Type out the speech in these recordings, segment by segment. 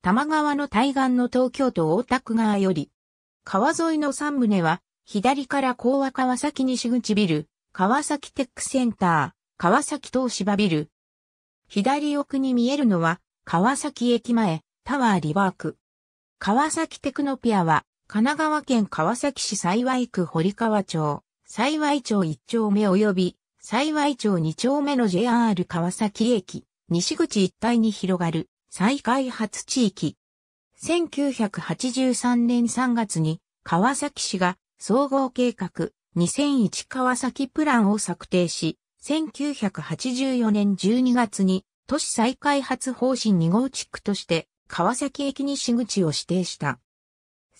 多摩川の対岸の東京都大田区側より、川沿いの3棟は、左から高和川崎西口ビル、川崎テックセンター、川崎東芝ビル。左奥に見えるのは、川崎駅前、タワーリバーク。川崎テクノピアは、神奈川県川崎市幸区堀川町、幸町1丁目及び、幸町2丁目の JR 川崎駅、西口一帯に広がる。再開発地域。1983年3月に川崎市が総合計画2001川崎プランを策定し、1984年12月に都市再開発方針2号地区として川崎駅西口を指定した。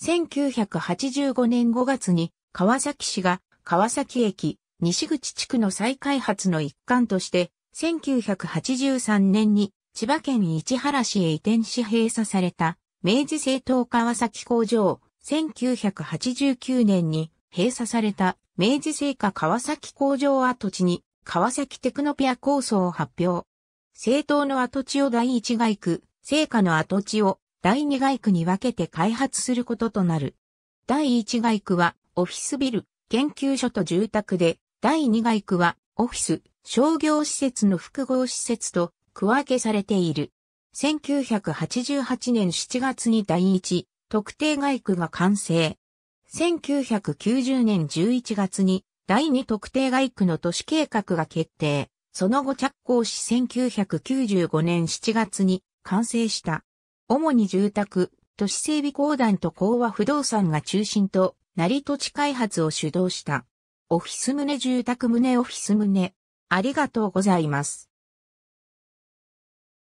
1985年5月に川崎市が川崎駅西口地区の再開発の一環として1983年に千葉県市原市へ移転し閉鎖された、明治政党川崎工場、1989年に閉鎖された明治製菓川崎工場跡地に川崎テクノピア構想を発表。政党の跡地を第1外区、成果の跡地を第2外区に分けて開発することとなる。第1外区はオフィスビル、研究所と住宅で、第2外区はオフィス、商業施設の複合施設と区分けされている。1988年7月に第一特定外区が完成。1990年11月に第二特定外区の都市計画が決定。その後着工し1995年7月に完成した。主に住宅、都市整備公団と講和不動産が中心となり土地開発を主導した。オフィス棟住宅棟オフィス棟。ありがとうございます。